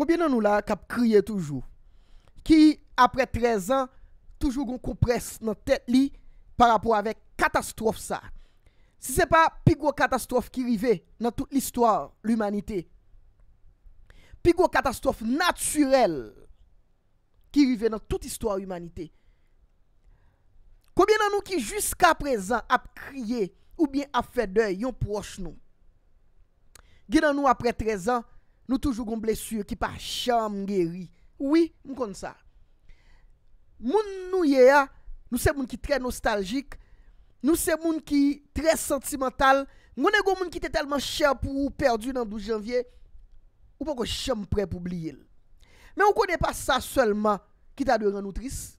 Koubyen nan nou la kap kriye toujou? Ki apre trez an, toujou goun kompres nan tèt li par apou avèk katastrof sa. Si se pa pigwo katastrof ki rive nan tout l'histoire l'humanité. Pigwo katastrof naturel ki rive nan tout l'histoire l'humanité. Koubyen nan nou ki jiska apre zan ap kriye ou bien ap fè dèy yon proche nou? Gè nan nou apre trez an, nou toujou goun blesur ki pa chanm gery. Ouwi, moun kon sa. Moun nou ye a, nou se moun ki tre nostaljik, nou se moun ki tre sentimental, moun e goun moun ki te telman chanm pou ou perdu nan 12 janvye, ou pou kon chanm pre pou bli el. Men ou kon e pa sa selman ki ta de ren nou tris?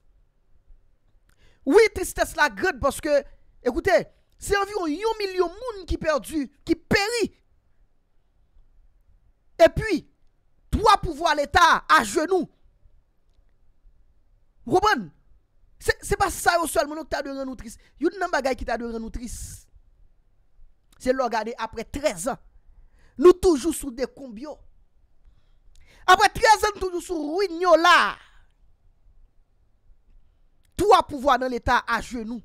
Ouwi, tristes la gred, paske, ekoute, se anvyon yon milyon moun ki perdu, ki peri, Depi, toi pouvoi l'Etat a genou. Roubon, se pa sa yo sol mounou ki ta de renoutris. Yon nan bagay ki ta de renoutris. Se lor gade apre trez an, nou toujou sou de koumbyo. Apre trez an, nou toujou sou rouniola. Toi pouvoi nan l'Etat a genou.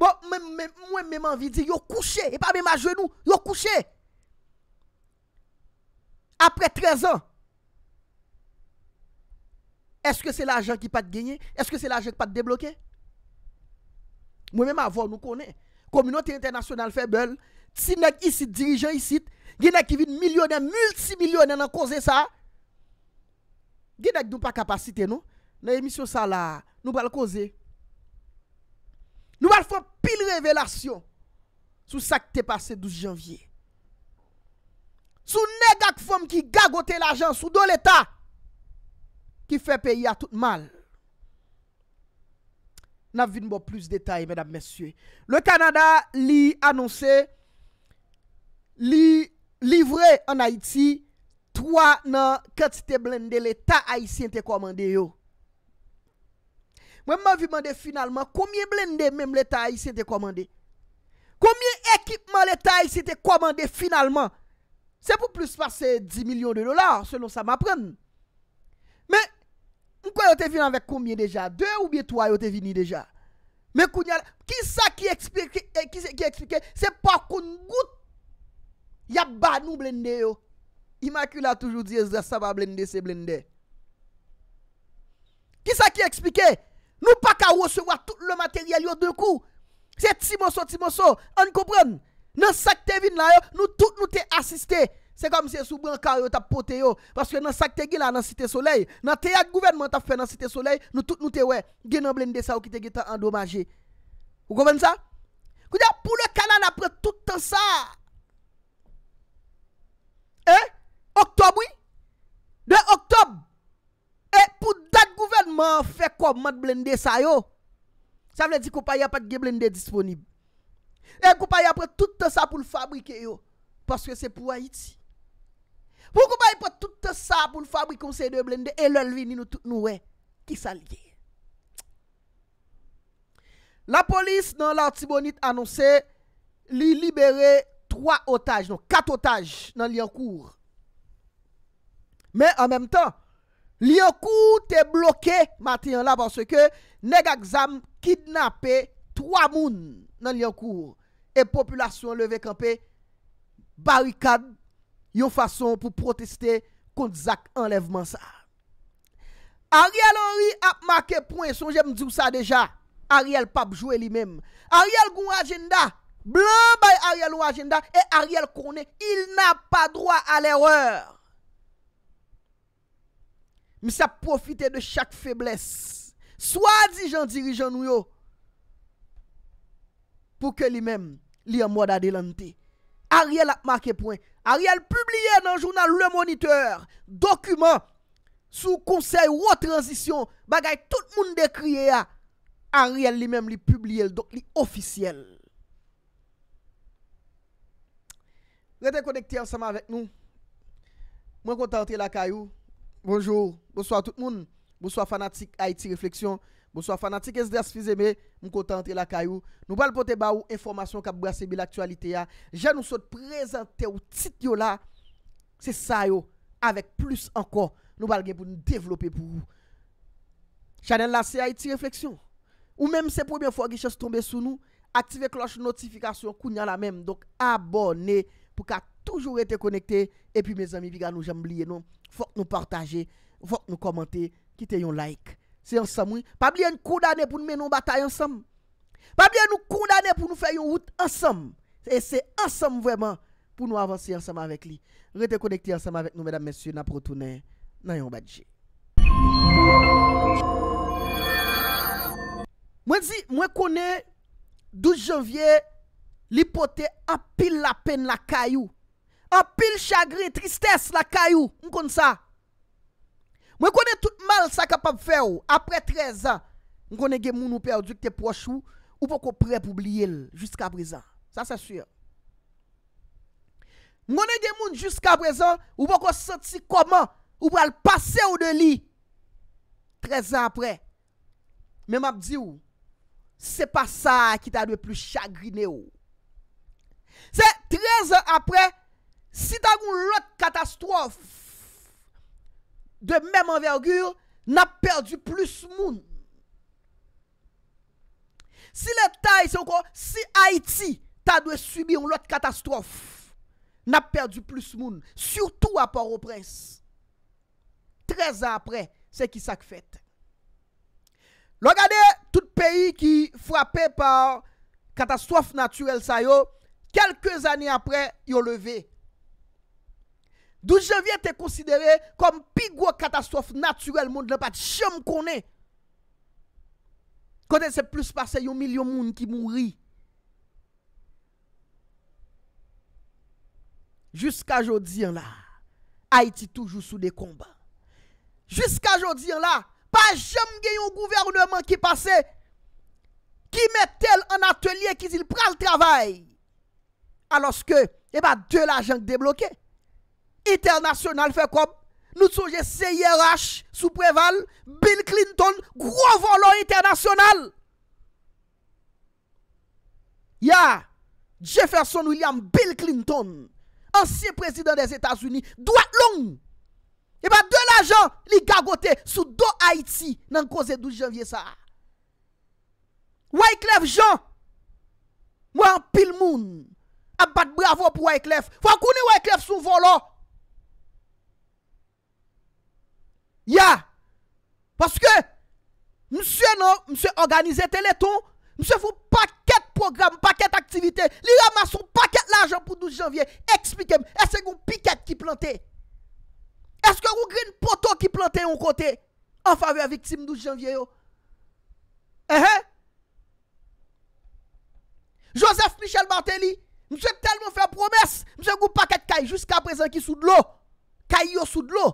Mwen men mw anvi di, yo kouche, e pa mwen mwen genou, yo kouche. Apre 13 an, eske se la ajan ki pat genye, eske se la ajan ki pat deblokye? Mwen men mwen vò, nou konè, Komunyon Té International Fébel, ti nek isit dirijan isit, genèk ki vi milyonè, multimilyonè nan kouze sa, genèk nou pa kapasite nou, nou emisyon sa la, nou bal kouze. Nou bal fòp, Bile revelasyon sou sa ki te pase 12 janvye. Sou negak fom ki gagote l'ajan sou do l'Etat ki fe peyi a tout mal. N'avine bo plus detay, mèdame, mèsyè. Le Kanada li anonsè, li livre an Haiti, 3 nan 4 te blende l'Etat Haitien te komande yo. Mwen mwen vi mande finalman, komye blende mwen mwen leta yi se te komande? Komye ekipman leta yi se te komande finalman? Se pou plus pase 10 milyon de dolar, se non sa m apren. Men, mwen kwa yote vini anvek komye deja? 2 ou bie 3 yote vini deja? Men kounyan, ki sa ki eksplike, eh, ki sa ki eksplike, se pa koun gout, ya ba nou blende yo. Immacule a toujou diye, sa ba blende se blende. Ki sa ki eksplike, ki sa ki eksplike, Nou pa ka ou sewa tout le materyel yo de kou. Se tsi moso, tsi moso. An koupren. Nan sakte vin la yo, nou tout nou te asiste. Se kom se soubran ka yo tapote yo. Paske nan sakte gi la nan site soley. Nan te yak gouvenman tap fe nan site soley. Nou tout nou te we. Gine blende sa ou ki te gi ta endomaje. Ou koupren sa? Kou diya pou le kanan apre tout an sa. E? Oktob wii? De oktob. E pou de... fè komat blende sa yo, sa vle di koupay apat ge blende disponib. E koupay apat tout sa pou l fabrike yo, paske se pou Haiti. Mou koupay apat tout sa pou l fabrike kon se de blende, e l lvi ni nou wè ki sa liye. La polis nan l artibonit anonse li libere 3 otaj, non 4 otaj nan li an kour. Men an menm tan, Lyonkou te bloke, mati yon la, parce ke negak zam kidnapè 3 moun nan Lyonkou. E populasyon leve kampè, barikad, yon fason pou proteste kont Zak enlevman sa. Ariel Henry ap make pwenson, jem djou sa deja, Ariel pap jwe li menm. Ariel goun agenda, blan bay Ariel goun agenda, e Ariel kone, il nan pa dro a l'erreur. mi sa profite de chak febles, swa di jan dirijan nou yo, pou ke li mem li an mwada delante, Ariel ap make point, Ariel publie nan jounal Le Moniteur, dokumen, sou konsey wotransisyon, bagay tout moun dekriye a, Ariel li mem li publie, li ofisyel. Rete konekti ansama vek nou, mwen kontante la kayou, Bonjour, bonsoir tout moun, bonsoir fanatik Haiti Reflexion, bonsoir fanatik SDAS Fizeme, mou kontante la kayou. Nou bal pote ba ou informasyon kap bou yasebe l'aktualite ya. Je nou sot prezante ou tit yo la, se sa yo, avek plus ankon, nou bal gen pou nou devlope pou ou. Chanel la, se Haiti Reflexion, ou menm se pwobye fwa giches tombe sou nou, aktive kloche notifikasyon kou nyan la menm, donk abone pou ka toubou. Toujou rete konekte, e pi me zami viga nou jamb liye non. nou. Fok nou partaje, fok nou komante, kite yon like. Se yon samou, pa blye nou kou dane pou nou menon bataye ansam. Pa blye nou kou dane pou nou fe yon wout ansam. E se ansam vweman pou nou avansi ansam avek li. Rete konekte ansam avek nou, mèdam mèsyou, na protounen, na yon badje. Mwen si, mwen kone, 12 janvye, li pote apil la pen la kayou. apil chagri, tristes la kayou, mwen kon sa. Mwen konen tout mal sa kapap fe ou, apre trez an, mwen konen gen moun ou perdi ou te proch ou, ou pou kon pre pou bli el, jusqu'a prezant, sa sa sur. Mwen konen gen moun jusqu'a prezant, ou pou kon senti koman, ou pou al pase ou de li, trez an apre. Men map di ou, se pa sa ki ta de plus chagri ne ou. Se trez an apre, Si ta goun lot katastrof de menm anvergur, na perdi plus moun. Si le ta y se kon, si Haiti ta dwe subi yon lot katastrof, na perdi plus moun, surtout apor opres. 13 apre, se ki sak fete. Logade, tout peyi ki fwapen par katastrof naturel sayo, kelke zanin apre, yon levey. Dou je vye te konsidere kom pigwo katastrofe naturel moun de la pati, jem konen. Konen se plus pase yon milyon moun ki moun ri. Juska jodi an la, Haiti toujou sou de komban. Juska jodi an la, pa jem gen yon gouvernement ki pase, ki met tel an atelier ki zil pral travay. Anoske, e eh ba de la jenk debloké. Internasyonal fe kom Nou souje C.I.R.H. sou preval Bill Clinton Gro volon internasyonal Ya Jefferson William Bill Clinton Ansiye prezident des Etats-Unis Dwa long E ba de la jan li gagote sou do Haiti Nan koze 12 janvye sa Wyclef jan Mwen pil moun Abat bravo pou Wyclef Fwa kouni Wyclef sou volon Ya, paske, mse nan, mse organize teleton, mse foun paket program, paket aktivite, li yama son paket la ajan pou 12 janvye, eksplikem, eske goun piket ki plante, eske goun grin poto ki plante yon kote, an fave a viktim 12 janvye yo. Eh, eh? Josef Michel Martelly, mse telman fè promes, mse goun paket kay, jiska prezen ki sou d'lo, kay yo sou d'lo.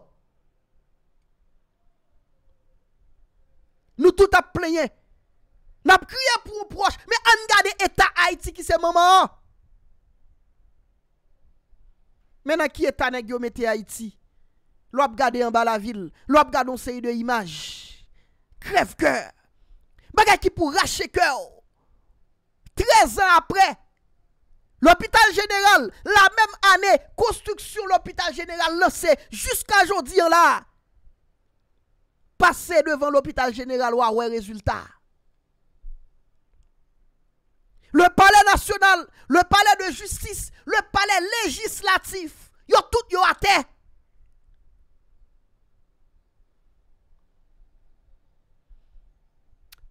tout ap plenye, nap kriye pou ou proche, me an gade etan Haiti ki se maman an, menan ki etan e gyomete Haiti, lwap gade yon ba la vil, lwap gade yon sey de imaj, krev kèr, baga ki pou rache kèr, trez an apre, l'hôpital jeneral, la men ane, konstruksyon l'hôpital jeneral, lò se, jisk an jodi an la, Passe devan l'hôpital jeneral wawè rezultat. Le palè national, le palè de justice, le palè legislatif, yo tout yo ate.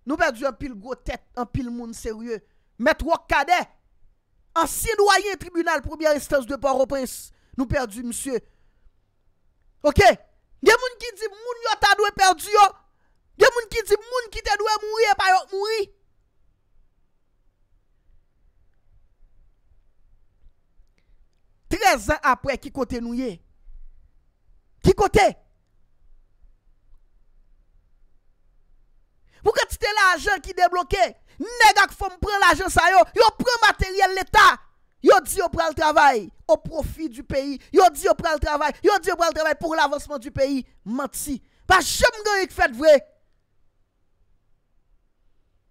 Nou perdi an pil go tèt, an pil moun seryè. Mèt wò kade, an sin woyen tribunal, premier estans de par opres, nou perdi msè. Ok? Gen moun ki di moun yo ta dwe perdi yo Gen moun ki di moun ki te dwe mouri e pa yo mouri Trez apre ki kote nou ye Ki kote Mou ke ti te la ajen ki debloke Nega ki fom pren la ajen sa yo Yo pren materyel leta Yo di yo pral travay. O profi du peyi. Yo di yo pral travay. Yo di yo pral travay. Pour l'avancement du peyi. Mansi. Pas jem gen yik fet vwe.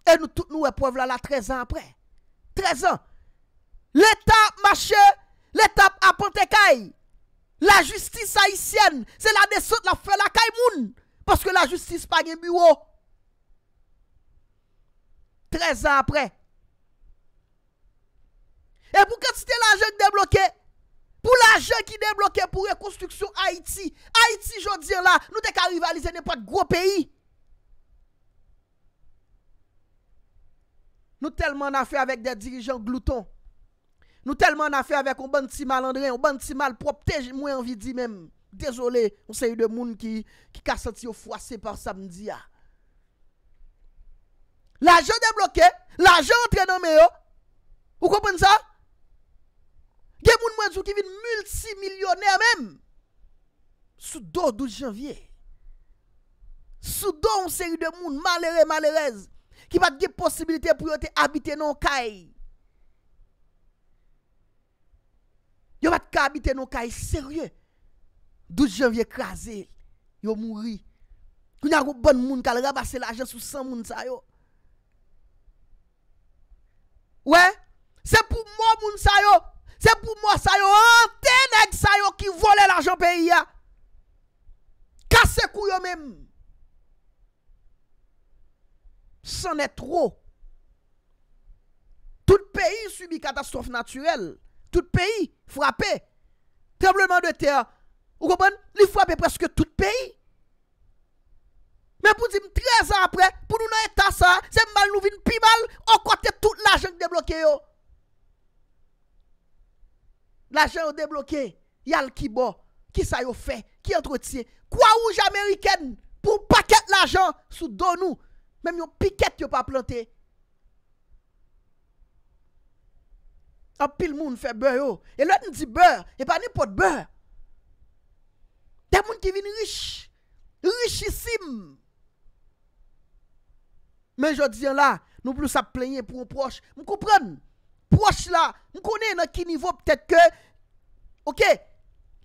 E nou tout nou epwav la la trez an apre. Trez an. L'etap mache. L'etap apantekay. La justis haisyen. Se la desot la fre la kay moun. Paske la justis pa gen miwo. Trez an apre. Trez an apre. E pou kwa ti te laje ki deblokè? Pou laje ki deblokè pou rekonstruksyon Haiti. Haiti jodi an la, nou te ka rivalize ne pa k gro peyi. Nou telman na fè avèk de dirijan glouton. Nou telman na fè avèk ou ban ti malandren, ou ban ti malproptej mwen anvidi men. Dezolé, ou se y ou de moun ki kassanti ou fwase par samdi ya. Ah. Laje deblokè, laje entrenome yo. Ou kompoun sa? Gye moun mwen sou ki vin multimilyonè mèm. Soudo 12 janvye. Soudo mwen seri de moun malere malerez. Ki bat gye posibilite pou non yo te habite nan kay. Yo bat ka habite nan kay seri. 12 janvye krasè. Yo moun ri. Kou nyakou bon moun kal rabase la jen sou 100 moun sa yo. Ouè? Se pou moun moun sa yo. Se pou mwa sayo, an tenèk sayo ki vole l'ajan peyi ya. Kase kou yo mèm. Sanè tro. Tout peyi subi katastrofe naturel. Tout peyi frape. Trebleman de teya. Ou kopan, li frape preske tout peyi. Mè pou zim 13 an apre, pou nou nan etan sa, se mman nou vin pi mal, ou kote tout l'ajan ki deblokye yo. L'ajen yo debloke, yal ki bo, ki sa yo fe, ki entretie. Kwa ouj Ameriken pou paket l'ajen sou don ou, menm yo piket yo pa plante. A pil moun fe beur yo, e lwen di beur, e pa ni pot beur. Te moun ki vin rich, richissim. Men jod diyan la, nou plou sa plenye pou ou proche, mou kouprenne. Mwen konen nan ki nivou ptet ke Ok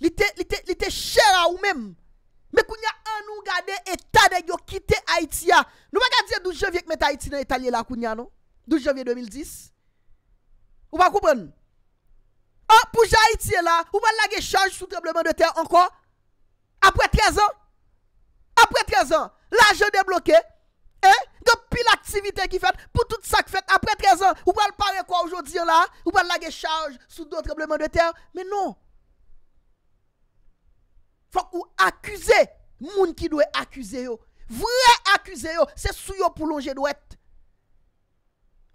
Li te chera ou men Me kounya anou gade etade yo kite Haitia Nou man gade diye doujèvye kmet Haitia nan etade la kounya non Doujèvye 2010 Ou man koumen An pou jayitie la Ou man lage chanj sou treblemen de ter ankon Apre 13 an Apre 13 an La jenè blokè Depi eh, l'aktivite ki fèt, pou tout sa ki fèt, apre 13 ans, ou pa l'pare kwa oujou diyo la, ou pa lage charge sou do treblemen de ter, men non. Fok ou akuse, moun ki dwe akuse yo. Vre akuse yo, se sou yo pou longe dwe.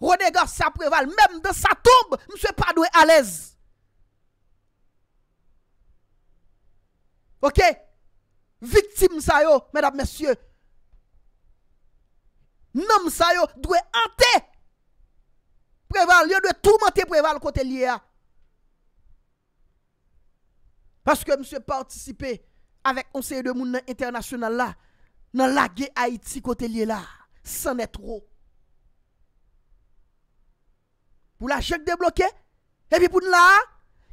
Renegas sa preval, menm de sa tombe, mse pa dwe alez. Ok, vitim sa yo, mèdap mèsyè. Nan msa yo, dwe ante! Preval, yo dwe toumante preval kote liye a! Paske mse partisipe, avèk konseye de moun nan internasyonal la, nan lage Haiti kote liye la, sanè tro! Pou la chèk deblokè, epi pou nla a,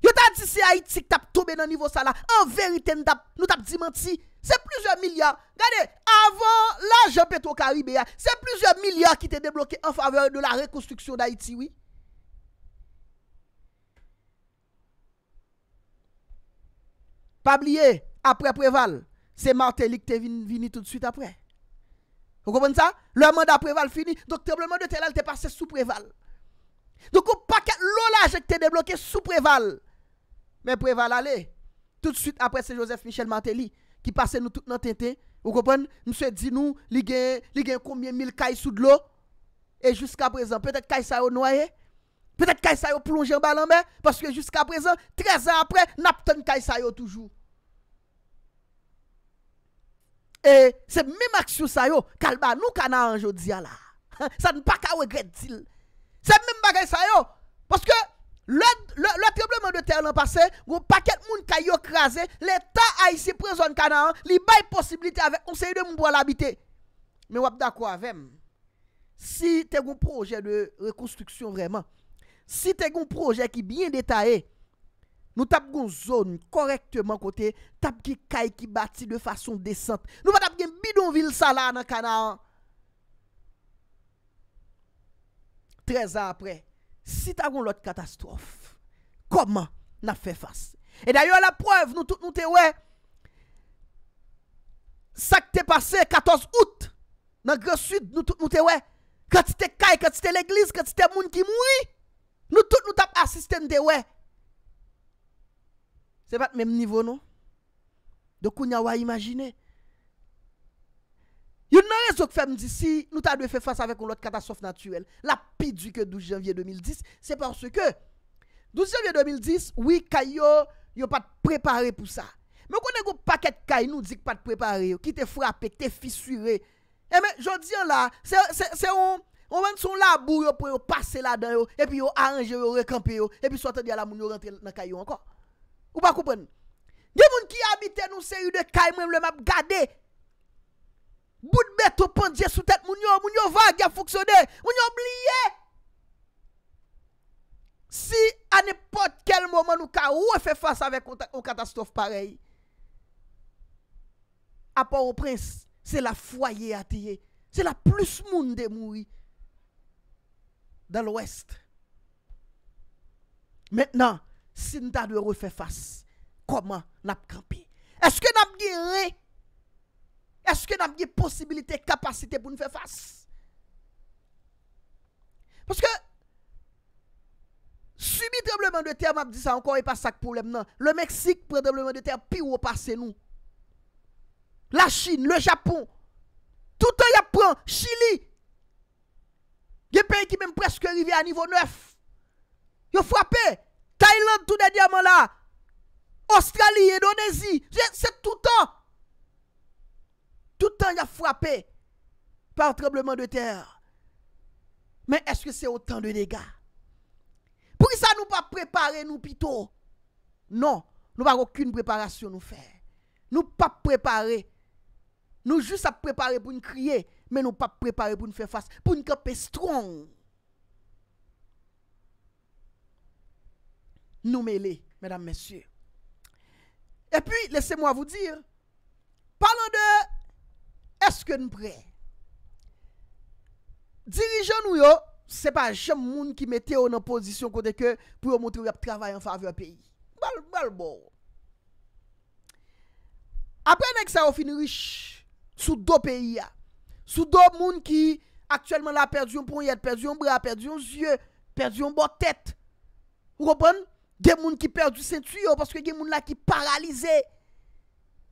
yo ta disi Haiti k tap tobe nan nivou sa la, an verite nou tap dimanti! Se plusye milyar, gade, avon la Jean-Petro Karibéa, se plusye milyar ki te debloké en faveur de la rekonstruksyon d'Haïti, oui. Pabliye, apre Preval, se Martelly ki te vini tout de suite apre. Ou kompon sa? Le mand apre Val fini, do kteble mande te lal te pase sou Preval. Do kou pakè lola che ki te debloké sou Preval. Men Preval, ale, tout de suite apre se Joseph Michel Martelly. Ki pase nou tout nan tenten. Ou kopon, mse di nou, li gen, li gen koumye mil kay sou d'lo. E jusqu'a prezant, petèk kay sayo noye. Petèk kay sayo plonje an balanbe. Paske jusqu'a prezant, trez an apre, nap ton kay sayo toujou. E se mime aksyon sayo, kalba nou ka nan anjou diya la. Sa n'paka we gred dil. Se mime bagay sayo. Paske... Le probleme de terre nan pase, goun paket moun kayo krasen, le ta a yisi prezon kana an, li bay posibilite avè, konseye de moun bwa la bitè. Me wap da kwa avèm, si te goun proje de rekonstruksyon vreman, si te goun proje ki byen detaye, nou tap goun zon korrektman kote, tap ki kay ki bati de fason desante. Nou pa tap gen bidon vil sala nan kana an. Trez apre, Si ta goun lot katastrofe, koman nan fe fase? E dayo la preuve, nou tout nou te we, sa ki te pase 14 out, nan gresud, nou tout nou te we, katite kay, katite l'eglise, katite moun ki moui, nou tout nou tap asiste nou te we. Se bat menm nivou nou? Dokou nya waj imagine? nan rezo k fèm di si nou ta dwe fè fòs avè kon lòt katasof natywel la pi di ke 12 janvye 2010 se pòsò ke 12 janvye 2010, wè kay yo yo pat preparè pou sa mè konè gò pakèt kay nou dik pat preparè yo ki te fwrapè, ki te fissurè e eh, mè, jò diyan la se yon, se yon, yon wèn son labou yo pou yo pase la dan yo, e pi yo aranje yo rekanpe yo, e pi sou atè di ala moun yo rentè nan kay yo ankon, ou pa koupèn gen moun ki abite nou seri de kay mè mè mè mè mè mè mè mè mè mè mè mè mè Bout bè to pandje sou tèt moun yo, moun yo vage a foksyonè, moun yo oblyè. Si an epot kel mouman nou ka ou e fè fass avèk ou katastrof parey. Apo ou prins, se la fwaye atiye. Se la plus moun demoui. Dal ouest. Mètnan, sin ta dwe ou e fè fass, koman nap krapi? Eske nap di rey? Aske nan viye posibilite, kapasite pou nou fe fase? Paske, subi trebleman de ter, ma di sa ankon, e pa sak problem nan. Le Meksik pre trebleman de ter, pi ou wopase nou. La Chine, le Japon, toutan ya pran, Chili, gen peri ki men preske rive a nivou 9, yo fwapè, Thailand tou den yaman la, Australi, Indonesia, se toutan, Tout le temps, il a frappé par tremblement de terre. Mais est-ce que c'est autant de dégâts? Pour ça, nous pas préparer nous plutôt. Non, nous pas aucune préparation nous faire. Nous pas préparer. Nous juste à préparer pour nous crier, mais nous pas préparer pour nous faire face, pour nous camper strong. Nous mêler, mesdames, messieurs. Et puis, laissez-moi vous dire, parlons de Eske nou pre? Dirijan nou yo, se pa jem moun ki mette ou nan pozisyon kote ke pou yo moutre ou yap travay an fave a peyi. Bal, bal, bo. Apre nan ki sa ou fin rish, sou do peyi ya. Sou do moun ki aktuelman la perdi yon poun yet, perdi yon bra, perdi yon zye, perdi yon bo tèt. Ou repan, gen moun ki perdi yon sentu yo, paske gen moun la ki paralize.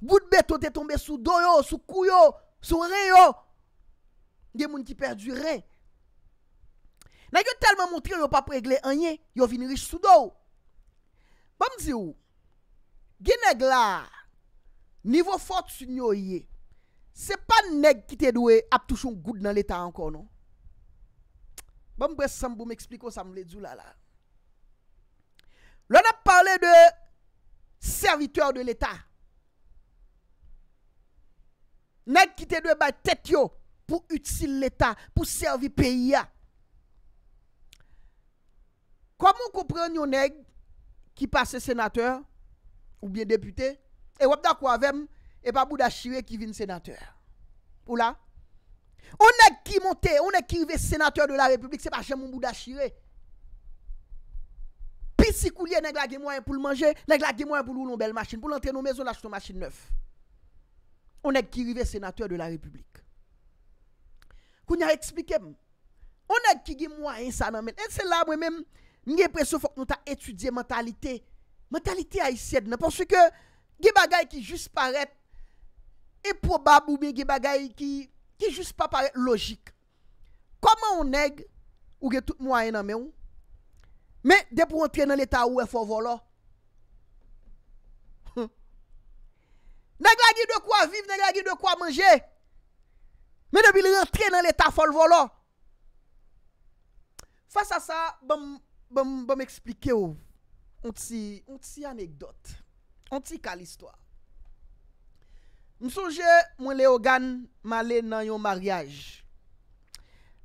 Bout beto te tombe sou do yo, sou kou yo. Sou re yo, ge moun ki perdu re. Nan yo telman moun triyo yo pa pregle anye, yo vinirish sou do. Bam zi ou, ge neg la, nivou fote sou nyo ye, se pa neg ki te dwe ap touchoun goud nan l'Etat ankon nou. Bam bre, sam bou m'expliko sa mwen le djou la la. Lo nap parle de serviteur de l'Etat. Nèk ki te dwe bay tèt yo pou utsil l'Etat, pou servi peyi ya. Kwa moun koupren yon nèk ki pase senatèr ou biye deputè, e wap da kwa vem, e pa bouda chire ki vin senatèr. Ou la? Ou nèk ki monte, ou nèk ki vive senatèr de la republik, se pa chè moun bouda chire. Pis si kou liye nèk la gèmoyen pou l'manje, nèk la gèmoyen pou lou l'on bel machin, pou l'antre nou mezon la chitou machin neuf. Onèk ki rive senatour de la republik. Kou nyare eksplike moun. Onèk ki ge mwa yin sa nan men. Et se la mwen men, mwen gepreso fok mwen ta etudye mentalite. Mentalite a yisied nan. Porsi ke ge bagay ki jist paret eprobab ou men ge bagay ki jist pa paret logik. Koman onèk ou ge tout mwa yin nan men ou? Men depo an tjen nan l'Etat ou e fò volò. Ne gragi de kwa vive, ne gragi de kwa manje. Men de bil rentre nan leta fol volo. Fasa sa, bom explike ou. On ti anekdote. On ti kal istwa. M souje mwen leogan male nan yon mariage.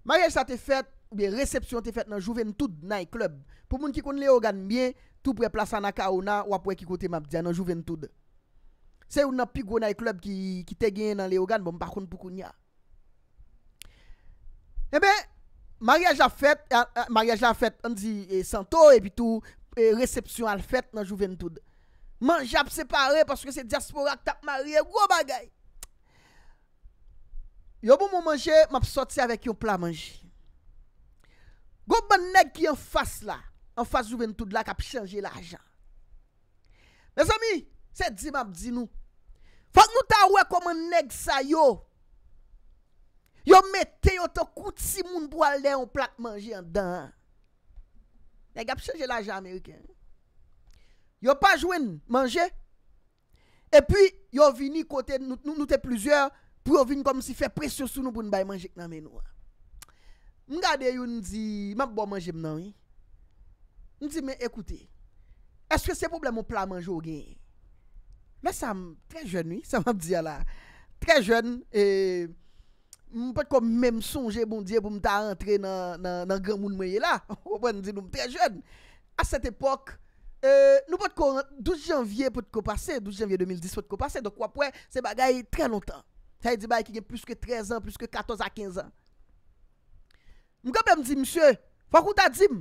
Mariage sa te fet, ou bi recepsyon te fet nan jouventoud nan yon klub. Pou moun ki koun leogan myen, tou pre plasa na ka ou nan, wapwe ki koute map diyan nan jouventoud. Se ou nan pigou nan e klub ki te gen nan le ogan, bon, bakoun pou koun ya. Ebe, eh mariaj la fèt, mariaj la fèt, an di, e eh, santo, e pi tou, e eh, resepsyon al fèt nan juventoud. Manjap separe, paske se diaspora ak tak marie, wou bagay. Yo bon moun manjè, map sotse avèk yon pla manjè. Goun ban neg ki an fas la, an fas juventoud la, kap chanje la ajan. Men zami, men zami, Se di map di nou. Fak nou ta we koman neg sa yo. Yo mette yo to kouti moun do al den ou plat manje an dan. E gap chanje la jan Amerike. Yo pa jwen manje. E pi yo vini kote nou te pluzer pou yo vini koman si fe presyo sou nou pou nou bay manje nan men nou. M gade yo nou di, map bo manje m nan yi? Nou di men ekoute, eske se problem ou plat manje ou gen yi? Mwen sa m, tre jenwi, sa m ap di ala. Tre jen, e, mwen pot kon men m sonje moun diye pou m ta antre nan, nan, nan, nan gran moun mwen ye la. Mwen di noum, tre jen. A set epok, e, nou pot kon, 12 janvye pot kon pase, 12 janvye 2010 pot kon pase. Donk wapwen, se bagay tre lontan. Se ay di bagay ki gen plus ke 13 an, plus ke 14 a 15 an. Mwen kon ben m di, msye, wakoun ta di m,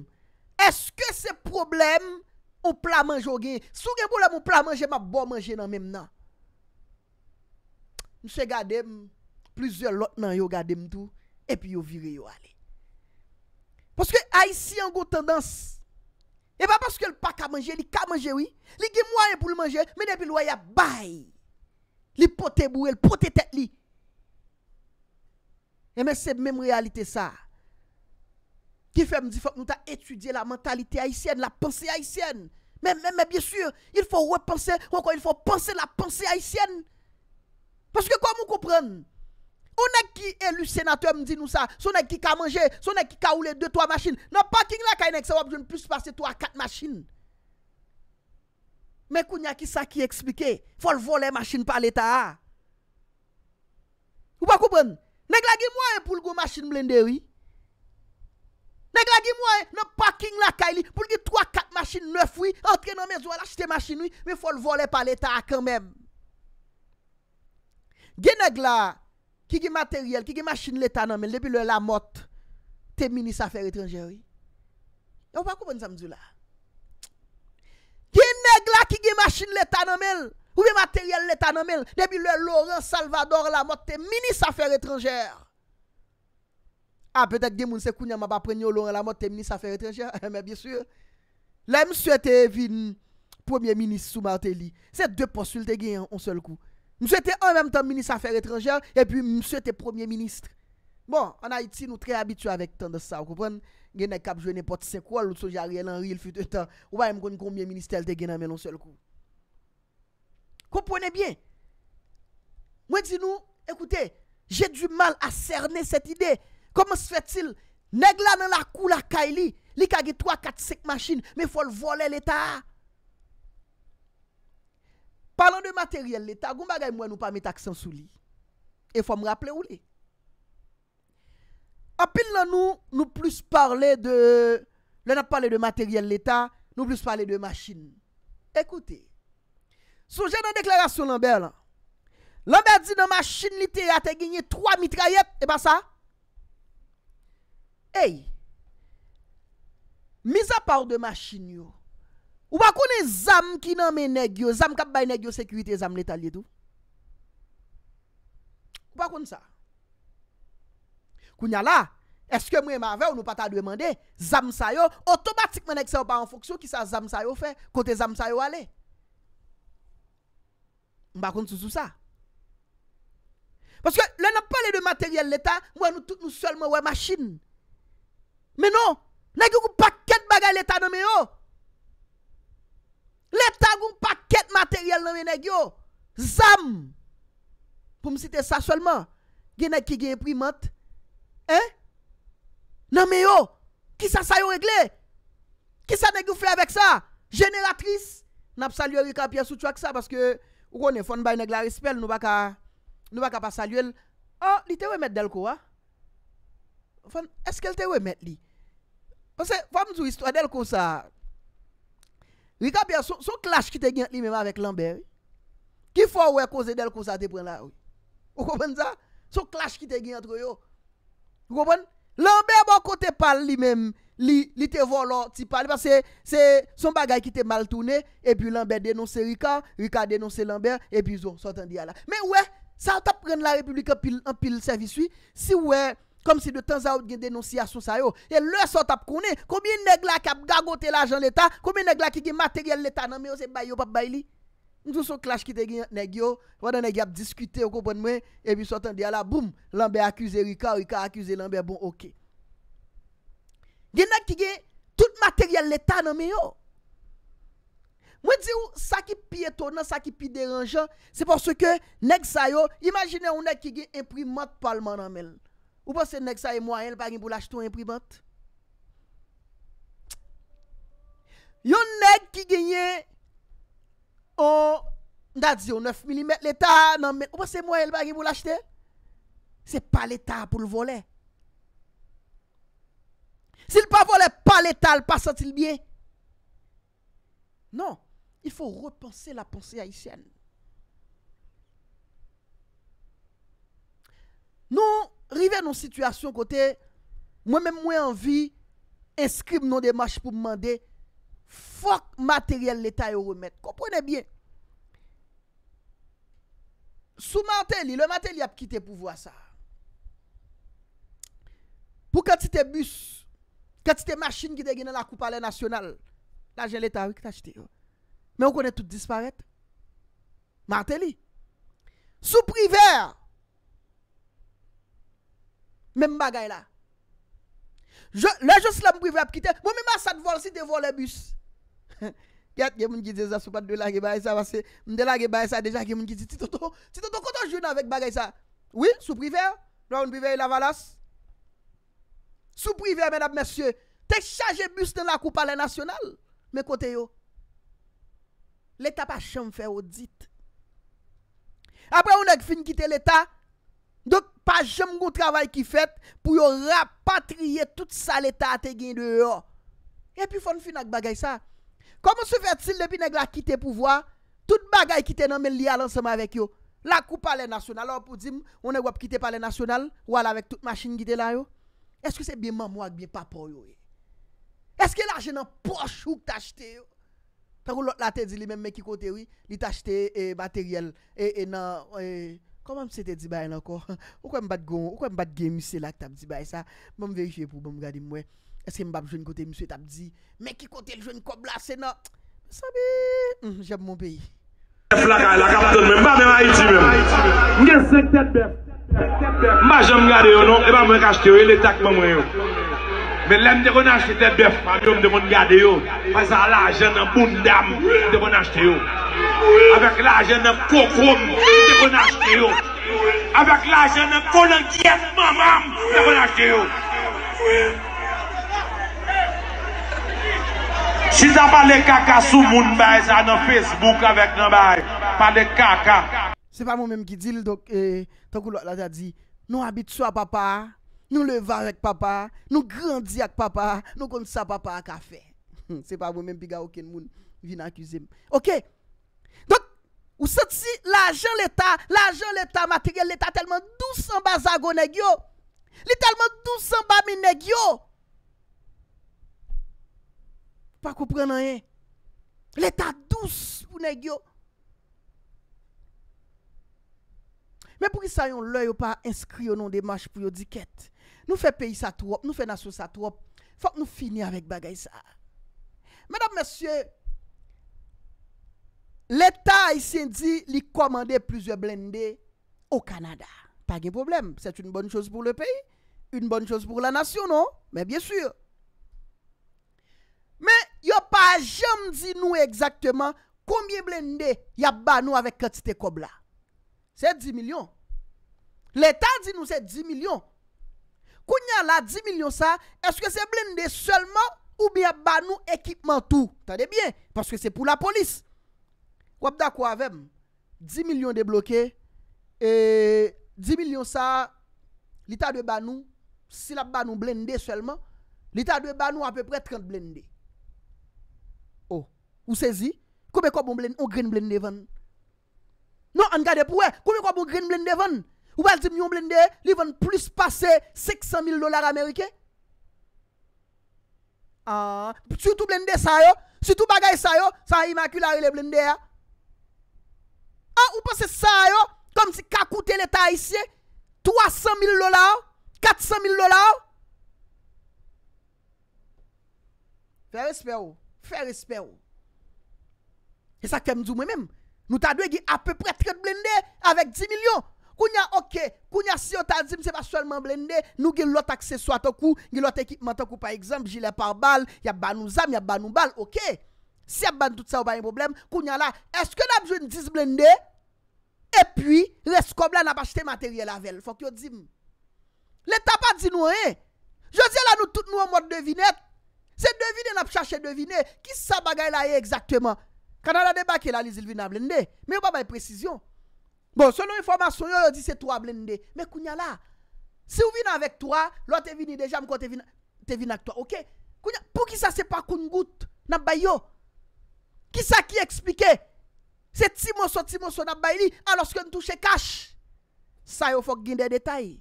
eske se probleme, Ou pla manj yo gen, sou gen pou la moun pla manje, ma bo manje nan menm nan. Mwen se gade m, plizye lot nan yo gade m tou, epi yo vire yo ale. Paske a yisi an goun tendans, e ba paske l pa ka manje, li ka manje wii, li gen mwa yon pou l manje, men epi l waya bay. Li pote bou, li pote tet li. Emen se mwen moun realite sa. Ki fèm di fòk nou ta etudye la mentalite haisyen, la pense haisyen. Mè mè mè biè sur, il fò repense, wakon il fò pense la pense haisyen. Paske kòm ou koupren? Ou nè ki elusenatèm di nou sa, sou nè ki ka manje, sou nè ki ka oule 2-3 machine, nan paki nè ki sa wapjoun plus pase 3-4 machine. Mè kou nè ki sa ki eksplike, fòl volè machine pa l'Etat. Ou pa koupren? Nèk la gi mwè pou l'go machine blendèwi, Neg la gi mwen, nan paking la kay li, pou li ki 3-4 masjine, 9 wii, antre nan mezo la, chite masjine wii, me fol vole pa l'Etat a kanmem. Gen neg la, ki gi materyel, ki gi masjine l'Etat nan men, debi lè la mot, te mini safèr etranjè wii. Yon pa kou bon zanm zi la. Gen neg la, ki gi masjine l'Etat nan men, ou bi materyel l'Etat nan men, debi lè loren Salvador la mot, te mini safèr etranjè wii. Ha, ah, petèk bon, gen moun se kou nyan m'a pa prenyo loun la mot te minis afer etrenger. Ha, mè bie sur. La msue te vin premier minis sou marte li. Se de posul te gen yon sel kou. Msue te an mèm tan minis afer etrenger. E pi msue te premier minis. Bon, an Haiti nou trey abitou avèk tan de sa. Ou koupon? Genè kap jwenè pot se kou. Alout so jè a rien an ril fite tan. Ou ba yon kon konmye minis tel te genè men yon sel kou. Kouponè bien. Mwen zinou, ekoute. Jè du mal a serne set idey. Koman se fetil? Neg la nan la kou la kay li. Li kage 3, 4, 5 machin. Me fol vole l'Etat. Palon de materiel l'Etat. Goumba gay mwen nou pa met aksyon sou li. E fol m raple ou li. Apil nan nou, nou plis parle de materiel l'Etat. Nou plis parle de machin. Ekoute. Souje nan deklarasyon l'Anber lan. L'Anber di nan machin li te ate ginyen 3 mitrayet. E pa sa? E pa sa? Ey, miza par de machin yo, ou bakounen zam ki nan menegyo, zam kap bay negyo sekwite zam letal yedou? Ou bakounen sa? Kou nyala, eske mwen ma ave, ou nou pata adwemande, zam sayo, otomatik menek se ou pa an fokso, ki sa zam sayo fe, kote zam sayo ale. Ou bakounen sou sou sa? Paske lè nan pale de materyel letal, mwen nou tout nou selman wey machin. Menon, nèk yo goun paket bagay lèta nan mè yo. Lèta goun paket materyel nan mè nèk yo. Zam! Pou msite sa solman, genèk ki genye primat. Eh? Nan mè yo, ki sa sayo regle? Ki sa nèk yo fè avèk sa? Gèneratris? Nèp salyò rikap ya soutyo ak sa, paske ou konè fon bay nèk la rispel, nou baka pa salyò lè. Ah, lite wè mèt del kou, ah? Fon, eske el te we met li? Fon se, fom zou istwa del konsa. Rika biya, son clash ki te gyant li mèm avèk Lambert. Ki fò wè e konze del konsa te pren la? Ou konpon za? Son clash ki te gyant re yo. Ou konpon? Lambert bon kote pal li mèm. Li te volo, ti pal. Pase, se, son bagay ki te maltounè. E pi Lambert denonsè Rika. Rika denonsè Lambert. E pi zon, son ten diya la. Men wè, sa te pren la republikan pil serviswi. Si wè... kom si de tan zaout gen denonsyasyon sa yo, e lè sot ap konen, komi neg lak ap gagote l'ajan l'Etat, komi neg lak ki gen materyel l'Etat nan me yo, se bay yo pap bay li, mtou sou klas kite gen neg yo, wadan neg ap diskute, e bi sotan di ala, boum, l'anbe akuse Rika, Rika akuse l'anbe, bon, ok. Gen neg ki gen, tout materyel l'Etat nan me yo, mwen di ou, sa ki pi eto nan, sa ki pi deranjan, se pwos se ke, neg sa yo, imagine ou neg ki gen, imprimat palman nan men, Ou pa se nèk sa e mwa el bagi pou l'achete ou imprimante? Yon nèk ki genye an nadezyo 9 mm l'eta ou pa se mwa el bagi pou l'achete? Se pa l'eta pou l'vole. Se l'pa vole, pa l'eta l'pa soti l'byen. Non, il fò reponse la ponse a Ixen. Nou Rive nou situasyon kote, mwen mwen mwen anvi, inskri mnon de mwache pou mwande, fok materyel l'Etat yon remet. Kompwene bie. Sou mante li, le mante li ap kite pou wasa. Pou katite bus, katite maschine ki te gine la koupa le nasyonal, la jen l'Etat wik ta chite. Men w konen tout disparete. Mante li. Sou priver, Mem bagay la. La jos la mprive ap kite. Mwen bon, mwen sa te vol si te vol le bus. Gat gen mwen ki dize sa sou pat de la gebay sa vase. Mwen de la gebay sa deja gen mwen ki dize. Ti toto, ti toto, koto jounan vek bagay sa? Oui, sou prive. Jounan prive la valas. Sou prive men ap mesye. Te chaje bus den la koupa le nasyonal. Mwen kote yo. L'eta pa chan fe odit. Apre ou nek fin kite l'eta. Dok. pa jem gwo travay ki fet pou yo rapatriye tout sa letate gen de yo. E pi fon finak bagay sa? Koman se fet sil depi neg la kite pou vwa? Tout bagay kite nan men li alansama vek yo. La koupa le nasyonal. La ou pou di m, one wap kite pale nasyonal, wala vek tout machin kite la yo? Eske se bi mam wak bi papoy yo? E? Eske la jenan poch ou k t'achete yo? T'akou lot la te di li men meki kote wii, li t'achete eh, bateryel e nan... Koman mwen se te di bay nan kon? Ou kwen mwen bat goun? Ou kwen mwen bat gemise lak ta mwen di bay sa? Mwen mwen vejye pou mwen mwen gade mwen. Eske mwen bat mwen joun kote mwen se ta mwen di? Mwen ki kote l joun kob la se nan? Sabi! Jame mwen peyi. Men lem dekwen ashte te def, pa di om dekwen gade yo. Fa zan la jen am bundam, dekwen ashte yo. Awek la jen am kokom, dekwen ashte yo. Awek la jen am kolon gyen mamam, dekwen ashte yo. Si zan pale kaka sou moun bay, zan an Facebook avek nan bay, pale kaka. Se pa moun menm ki dil, eh, tokou lak la zadi, nou abit sou apapa, Nou le varek papa, nou grandi ak papa, nou kon sa papa a kafe. Hmm, Se pa vo men biga oken moun vin akusem. Ok. Donk, ou sot si la jen l'eta, la jen l'eta materyel, l'eta telman dou samba zago negyo. Li telman dou samba mi negyo. Pa koupren nanyen. L'eta dou samba mi negyo. Men pou ki sa yon lè yo pa inskri yo nan de mach pou yo diket? Nou fè peyi sa touwop, nou fè nasyon sa touwop. Fòk nou fini avèk bagay sa. Mèdèm mèsyè, l'Etat y sèndi li komande plizè blendè au Kanada. Pagè problem, sè t'youn bon chòs pou lè peyi. Youn bon chòs pou la nasyon, non? Mè byè sè. Mè, yò pa jèm di nou eksaktèman koumyè blendè yabba nou avèk katite kob la. Sè 10 milyon. L'Etat di nou sè 10 milyon. Kou nyan la 10 milyon sa, eske se blende selman ou bi ap banou ekipman tou? Tade bien, paske se pou la polis. Wap da kwa avem, 10 milyon de bloke, 10 e milyon sa, li ta de banou, sil ap banou blende selman, li ta de banou ap peu pre 30 blende. Ou sezi, koube koub bon ou green blende ven? Non, an gade pou we, koube koub bon ou green blende ven? Ou pa di myon blende, li von plus pase 600 000 dolar Amerike? Si tou blende sa yo, si tou bagay sa yo, sa imakulare le blende ya. Ou pa se sa yo, kom si kakoute leta isye, 300 000 dolar, 400 000 dolar? Fè resper ou, fè resper ou. E sa kem djou mwen menm, nou ta dwe gi apè pre triot blende avèk 10 milyon dolar. Kounya, ok, kounya si yo ta dizim se pa swelman blende, nou gil lot akseswa to kou, gil lot ekipman to kou, par exemple, jilè par bal, yab ban nou zam, yab ban nou bal, ok. Si yab ban tout sa ou ban yon problem, kounya la, eske nan apjou yon dizblende, e pi, resko blan apachete materye lavel. Fok yo dizim, hmm. le ta pa diz nou e, yo dizim la nou tout nou an mot devinet, se devinet nan apchache devinet, ki sa bagay la e ekzaktemen. Kan anade baki la li zilvi nan blende, me ou pa baye prezisyon. Bon, se nou informasyon yo yo di se tou a blende, me kounya la. Si ou vina avèk tou a, lò te vini deja mkò te vina ak tou a, ok? Pou ki sa se pa koun gout nan bay yo? Ki sa ki eksplike? Se timoso, timoso nan bay li, aloske n touche kash? Sa yo fòk ginde detay.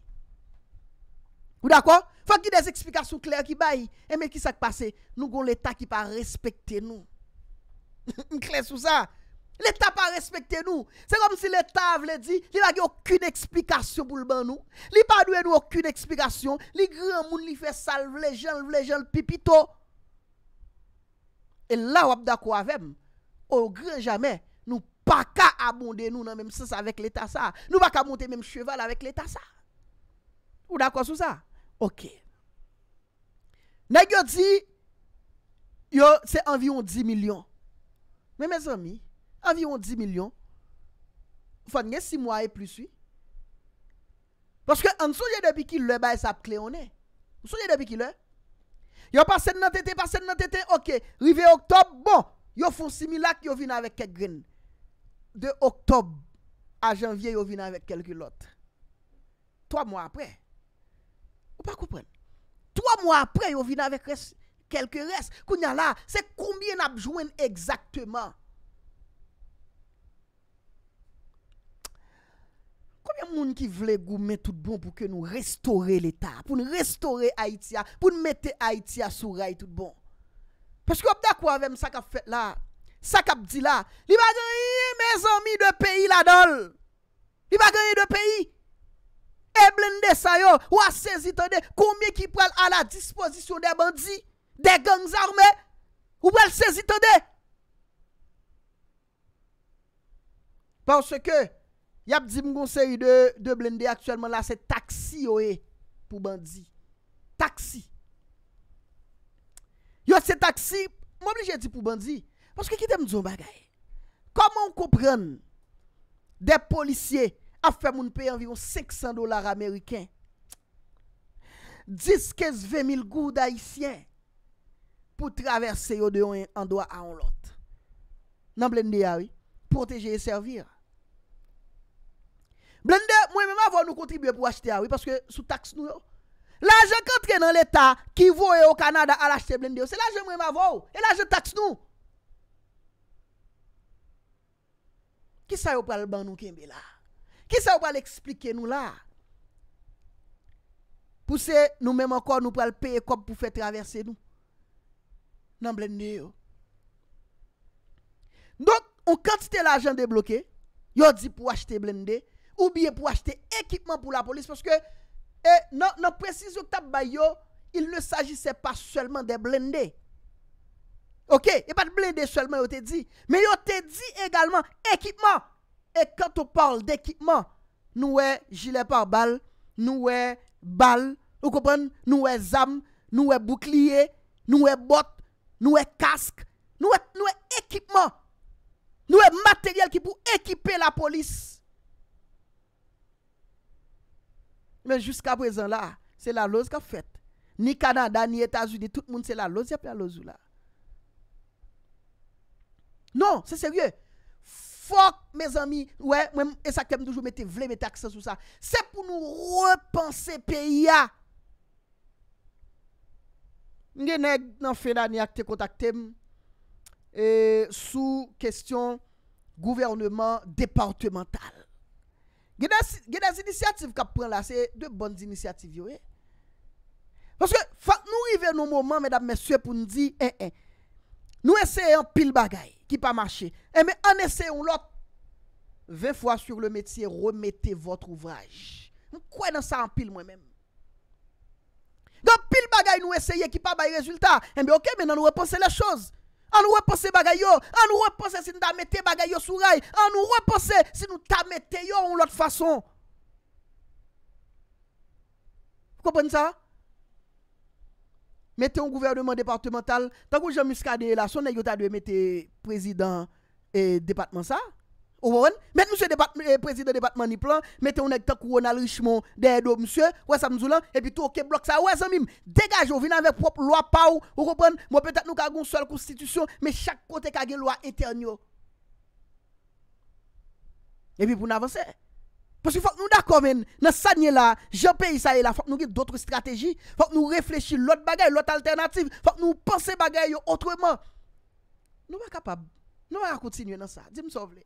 Ou dako? Fòk ginde eksplikasyon kler ki bay, e eh, me ki sa kpase, nou goun leta ki pa respekte nou. M kler sou sa? L'Etat pa respekte nou. Se kom si l'Etat vle di, li bagi okun eksplikasyon bou l ban nou. Li bagi nou okun eksplikasyon. Li gran moun li fe sal vle jen, vle jen pipito. E la wap da kwa vem, ou gran jame, nou pa ka abonde nou nan menm sens avèk l'Etat sa. Nou pa ka abonde menm cheval avèk l'Etat sa. Ou da kwa sou sa? Ok. Nagyo di, yo se anvyon di milyon. Menmè zomi, Aviron 10 milyon. Fwa nge 6 mwa e plusi. Lorske an souje depi ki lè ba e sap kle one. Souje depi ki lè. Yo pasen nan tete, pasen nan tete, ok. Rivey oktob, bon. Yo fon similak, yo vin avek kek grin. De oktob a janvye, yo vin avek kelke lot. 3 mwa apre. Ou pa koupren? 3 mwa apre, yo vin avek kelke res. Kou nyan la, se koumye nabjwen ekzakteman Koumè moun ki vle goumè tout bon pou ke nou restore l'Etat. Pou nou restore Haitia. Pou nou mette Haitia sou ray tout bon. Peskou ap da kou avèm sa kap fet la. Sa kap di la. Li va ganyi me zanmi de peyi la dol. Li va ganyi de peyi. E blende sayo. Ou a sezi tonde. Koumè ki pral a la dispozisyon de bandi. De gangz arme. Ou pral sezi tonde. Pansè ke. Yap di mgon se yi de blende aktuelman la se taksi yo e pou bandi. Taksi. Yo se taksi, mwen li je di pou bandi. Ponske ki demn zon bagay. Koman kou pren de policye a fè moun peye anviron 600 dolar ameriken. 10-15-20 mil gou da isyen pou traverse yo de yon an doa a yon lot. Nan blende ya we, proteje e servir. Blende, mwen mwen ma vou nou kontribuye pou achete awi, ah paske sou taks nou yo. La ajen kontre nan l'Etat, ki vou e o Kanada al achete blende yo, se la ajen mwen mwen vou, e la ajen taks nou. Ki sa yo pral ban nou kenbe la? Ki sa yo pral explike nou la? Pou se nou mwen mwen kon nou pral peye kop pou fe traverse nou? Nan blende yo. Donk, ou kontre te la ajen de bloke, yo di pou achete blende yo, oubiye pou achete ekipman pou la polis, poske nan presis yo tabay yo, il ne sagise pa selman de blende. Ok, e pa de blende selman yo te di, men yo te di egalman ekipman. E kant ou parle de ekipman, nou e jile par bal, nou e bal, nou e zam, nou e boukliye, nou e bot, nou e kask, nou e ekipman, nou e materyel ki pou ekipe la polis. Men, jiska pou e zan la, se la loz ka fèt. Ni Kanada, ni Etats-Unis, tout moun se la loz, non, ya pe a loz ou la. Non, se seriè. Fok, mes ami, wè, mwen, e sa kem doujou mette, vle mette aksyon sou sa. Se pou nou repanse pe ya. Nye neg nan fèna ni akte kontakte m, eh, sou kèstyon gouvernement deportemental. Genèz inisiativ kap pren la, se de bon di inisiativ yo e. Eh. Paske nou i ve nou mouman, mèdap mèsyè, pou nou di, eh, eh, nou eseye yon pil bagay ki pa mache, e mè an ese yon lot, vè fwa sur le metye, remete vòt ouvraj. Mou kwen nan sa an pil mwen mèm. Gan pil bagay nou eseye ki pa bay rezultat, e mè ok, mè nan nou reponse la chòz. An nou wè posè bagay yo, an nou wè posè si nou ta mette bagay yo sou ray, an nou wè posè si nou ta mette yo ou lòt fason. Komponye sa? Mette yon gouvernement departemental, tankou Jean Muscadet la sonnen yota de mette prezident e departement sa? Ouwen, met msye depatman, eh, prezide depatman ni plan Mete un ek tak ouwen al richman De edo msye, ouwen sa mzou lan E pi tou ke blok sa, ouwen sa mim Degaj ou, vina vek prop lwa pa ou Ouwen, mwen petak nou kagoun sol konstitusyon Me chak kote kage lwa eternyo E pi pou nan avanse Pwosye fok nou da kouven, nan sanye la Je pe isaye la, fok nou git dotre strategi Fok nou reflechi lot bagay, lot alternatif Fok nou pense bagay yo otreman Nou wak kapab Nou wak kontinye nan sa, di mso vle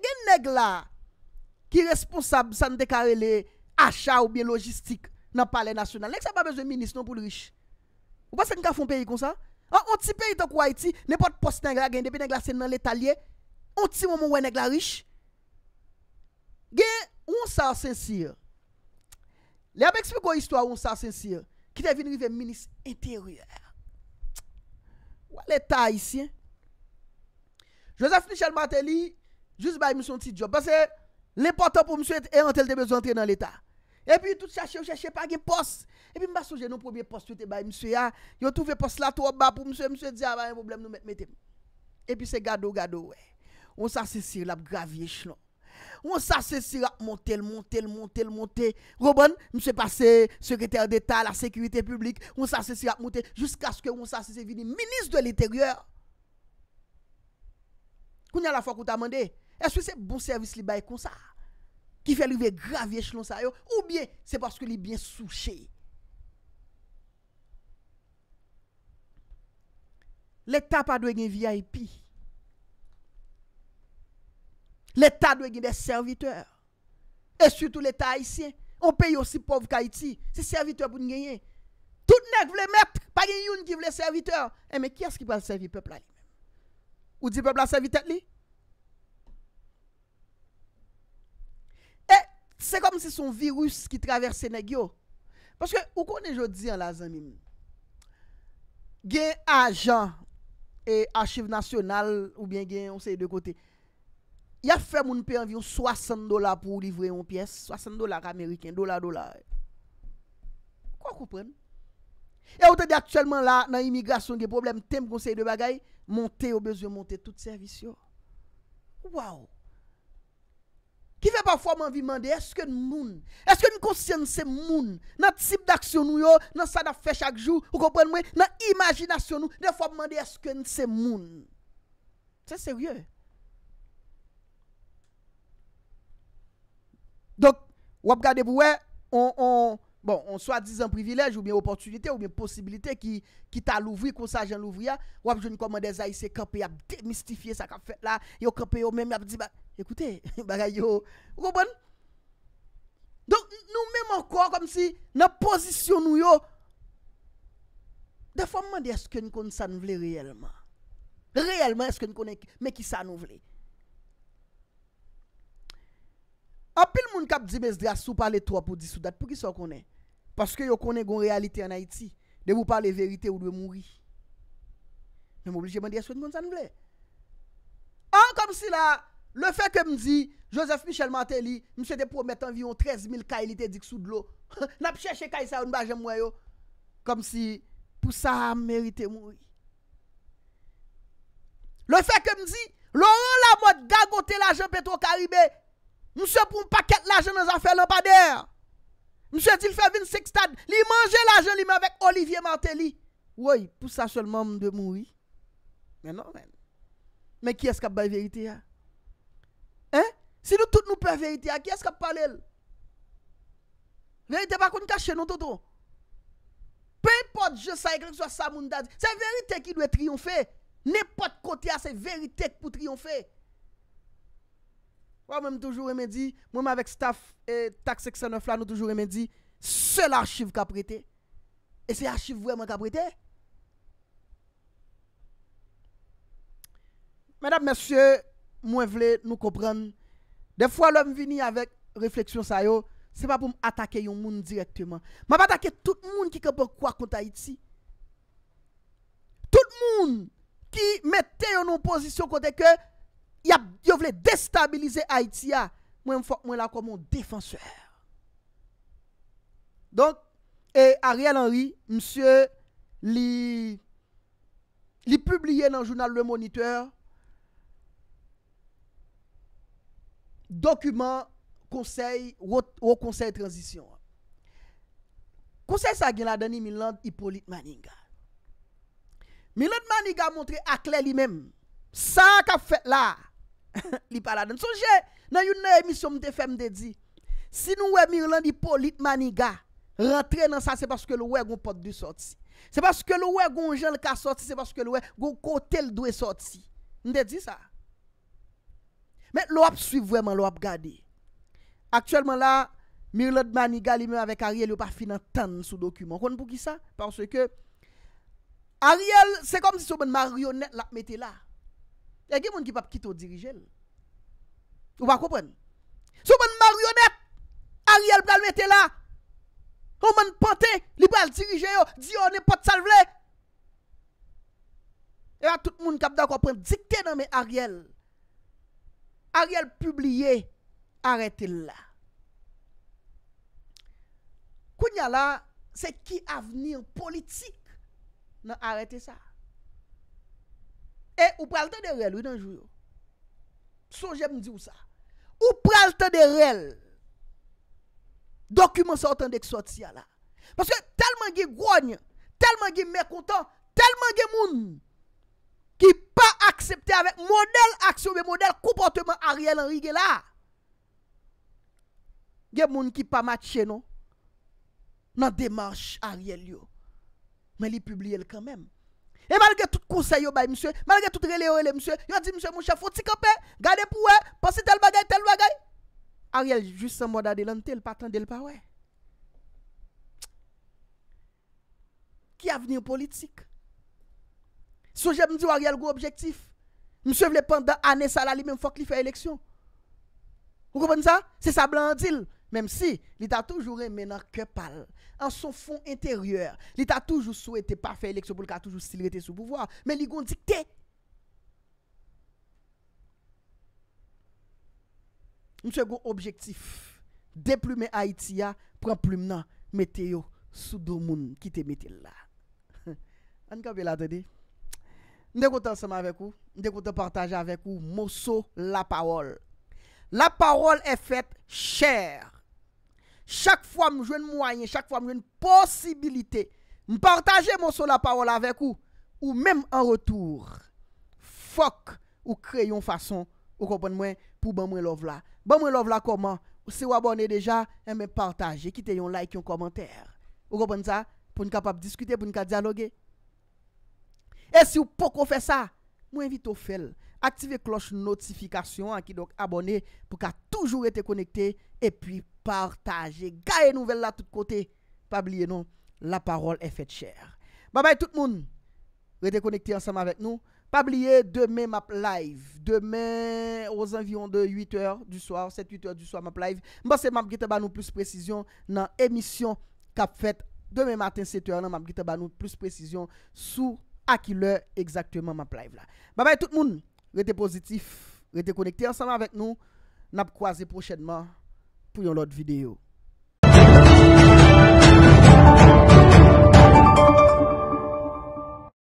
gen neg la ki responsab sa nou dekare le achat ou biye logistik nan pale nasyonal, nek sa ba bezo minis non pou li rish ou ba se nika foun peri kon sa an ti peri ton kwa iti, nepot postan gra gen depi neg la sen nan le talye an ti moun moun we neg la rish gen ou sa sensir le ap ekspliko istwa ou sa sensir ki devin rive minis interior wale ta isi en Nou sa fni chal mante li, jous ba yon monson ti job. Pase, l'important pou monson, e an tel te bezon tre nan l'Etat. E pi tout chache ou chache pa gen pos. E pi mba souje nou premier pos, tout e ba yon monson ya, yon touve pos la tou oba pou monson, monson dize, a ah, ba yon problem nou mette mette. E pi se gado gado, wey. On sa se sir la pou gravye chlon. On sa se sir a montel, montel, montel, montel. Roban, monson pase sekretèr d'Etat, la sekurite publik, on sa se sir a montel, jous ka skè on sa se sir vini, Koun yal la fok ou ta mande, e sou se bon servis li bay kon sa, ki fe li ve gravye chlon sa yo, ou bien, se paske li bien souche. L'Etat pa dwe gen VIP. L'Etat dwe gen de serviteur. E sou tou l'Etat haisyen, ou pe yon si pov kaiti, se serviteur pou n genye. Tout nek vle met, pa gen yon ki vle serviteur. E eh, men, kyes ki pa l'servi peplay? Ou di pepla sa vitet li? E, se kom se son virus ki traversen e gyo. Paske, ou konen jodi an la zanini? Gen ajan e achiv nasyonal, ou bien gen onseye de kote, ya fem moun pe anviyon 60 dola pou livre yon piyes, 60 dola ka Ameriken, dola dola. Kwa kouprem? E, ou te de aktuelman la nan imigrasyon de problem tem konseye de bagay, Montè yo bezyo, montè tout servisyon. Waw! Ki ve pa fò m anvi mande, eske nou moun? Eske nou konsyen nou se moun? Nan tip d'aksyon nou yo, nan sadaf fè chak jou, nan imajinasyon nou, de fò m mande, eske nou se moun? Se seryè? Dok, wap gadeb wè, on... Bon, on swa diz an privilej ou men opotunite ou men posibilite ki ta louvri, konsajan louvri ya, wap jouni komande zay se kapi ap demistifiye sa kap fet la, yo kapi yo men mi ap di ba, ekoute, bagay yo, go bon? Don, nou men man kon kom si, nan posisyon nou yo, defon man de eske ni kon sa nou vle reyelman. Reyelman eske ni konen me ki sa nou vle. Ape l moun kap di men sdra sou pa le to apou di sou dat, pou ki sa konen? Paske yo konen gon realite an Haiti, de wou parle verite ou dwe mounri. Ne m'oblije mwen di eswen moun zanvle. An, kom si la, le fe ke m di, Joseph Michel Mantelli, mse de promet anvion 13000 ka ilite diksou dlo, nap cheche ka isa ou n'baje mwayo, kom si, pou sa merite mounri. Le fe ke m di, loron la moun gagote l'ajen Petro Karime, mse pou m paket l'ajen nan zafè l'anpaderre. Mche dil fe vin sekstad, li manje la jen li men vek Olivier Martelly. Woy, pou sa chelman mde mwoui. Menon men. Men ki eskap bay verite ya? Eh? Si nou tout nou pe verite ya, ki eskap pale l? Verite bako nou kache nou todo. Pey pot je saye grek swa sa moun dadi. Se verite ki dwe triyonfe. Ne pot kote ya se verite pou triyonfe. Wè mèm toujou remè di, mèm avèk staf et eh, tak seksè nè flan nou toujou remè di, se l'archiv k apretè. E se l'archiv vwèm an kapretè. Mèdap mèsyè, mwen vle nou kopren. De fwa lòm vini avèk refleksyon sa yo, se pa pou m'atake yon moun direktèman. M'apatake tout moun ki kèpè kwa konta iti. Tout moun ki mette yon nou posisyon kontè kèpè. yo vle destabilize Haitia, mwen lakon moun defanseur. Donk, e Ariel Henry, msye li li publie nan jounal Le Moniteur, dokumen konsey, wot konsey transisyon. Konsey sa gen la dani Milad Ippolit Maniga. Milad Maniga montre akle li menm, sa ka fet la, li pala nan souje nan yon nan emisyon mte fe mde di si nou we Mirlan di polit maniga rentre nan sa se paske lou we goun pot du soti se paske lou we goun jen l ka soti se paske lou we goun kote l dwe soti mde di sa men lou ap suiv vweman lou ap gade aktuelman la Mirlan maniga li men avek Ariel yo pa finan tan sou dokumen kon pou ki sa? parce ke Ariel se kom si sou men marionet la mete la Ya gen moun ki pap kit ou dirije lè? Ou pa koupen? Sou moun maryonet! Ariel pral mette la! Ou moun pante! Li pral dirije yo! Diyo ne pot sal vle! Ya e tout moun kap da koupen! Dikte nan men Ariel! Ariel publiye! Arrete la! Kounya la, se ki avenir politik nan arrete sa! E, ou pral tan de rel ou y nanjou yo? Sou jèm di ou sa? Ou pral tan de rel? Dokumen sa otan dek sot siya la. Paske telman ge grogne, telman ge mè kontan, telman ge moun ki pa aksepte avèk model aksyon ve model komportement ariel en rigè la. Ge moun ki pa mat chè nou nan demarche ariel yo. Men li publiye lè kèmèm. E malge tout kousey yo bay msye, malge tout releyo ele msye, yo di msye mouchef, foti kapè, gade pouè, posi tel bagay, tel bagay. Ariel, jist sa moda delante, el patan del pawe. Ki avenir politik? Souje mdi o Ariel gwo objektif. Msye vle pandan ane salali men fok li fè eleksyon. Ou kompon sa? Se sa blandil. Mem si, li ta toujou remen an kepal, an sou fon interyor. Li ta toujou sou ete pafele, ekso pou lika toujou stilete sou pouvoar, men li goun dikte. Mse goun objektif, de plume Haitia, pren plume nan meteyo sou do moun ki te mete la. An ka be la de di? Nde koutan seman avek ou, nde koutan partajan avek ou, moso la parol. La parol e fet chèr. chak fwa m jwen mwayen, chak fwa m jwen m posibilite, m partaje monson la parola vek ou, ou menm an retour, fok ou krey yon fason, ou kompon mwen pou ban mwen lov la. Ban mwen lov la koman, se wabone deja, eh m partaje, kite yon like, yon komentare. Ou kompon sa, pou n ka pap diskute, pou n ka diyaloge. E si ou pokon fe sa, mwen vite ou fel. aktive kloche notifikasyon an ki donk abone pou ka toujou rete konekte e pi partaje. Gaye nouvel non, la tout kote, pabliye nou, la parol e fet chèr. Mabaye tout moun, rete konekte ansanman vek nou, pabliye demè map live, demè o zanviron de 8h du soar, 7-8h du soar map live, mbose mabgite ban nou plus presisyon nan emisyon kap fet, demè matin 7h nan mabgite ban nou plus presisyon sou akilè exactement map live la. Mabaye tout moun, restez positif, restez connecté ensemble avec nous. N'a croisé prochainement pour une autre vidéo.